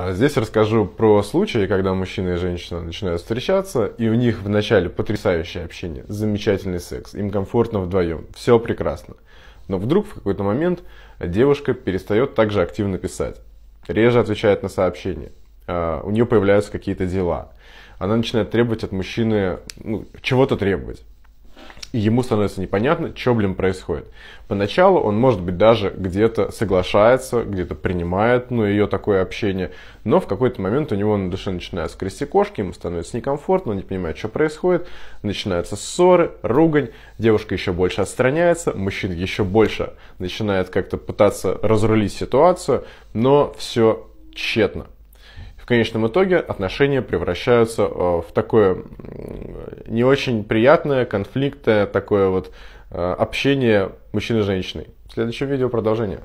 А здесь расскажу про случаи, когда мужчина и женщина начинают встречаться, и у них вначале потрясающее общение, замечательный секс, им комфортно вдвоем, все прекрасно. Но вдруг в какой-то момент девушка перестает также активно писать, реже отвечает на сообщения, а, у нее появляются какие-то дела. Она начинает требовать от мужчины, ну, чего-то требовать и ему становится непонятно, что, блин, происходит. Поначалу он, может быть, даже где-то соглашается, где-то принимает, ну, ее такое общение, но в какой-то момент у него на душе начинают скрести кошки, ему становится некомфортно, он не понимает, что происходит, начинаются ссоры, ругань, девушка еще больше отстраняется, мужчина еще больше начинает как-то пытаться разрулить ситуацию, но все тщетно. В конечном итоге отношения превращаются э, в такое не очень приятное, конфликтное такое вот э, общение мужчины женщины. В следующем видео продолжение.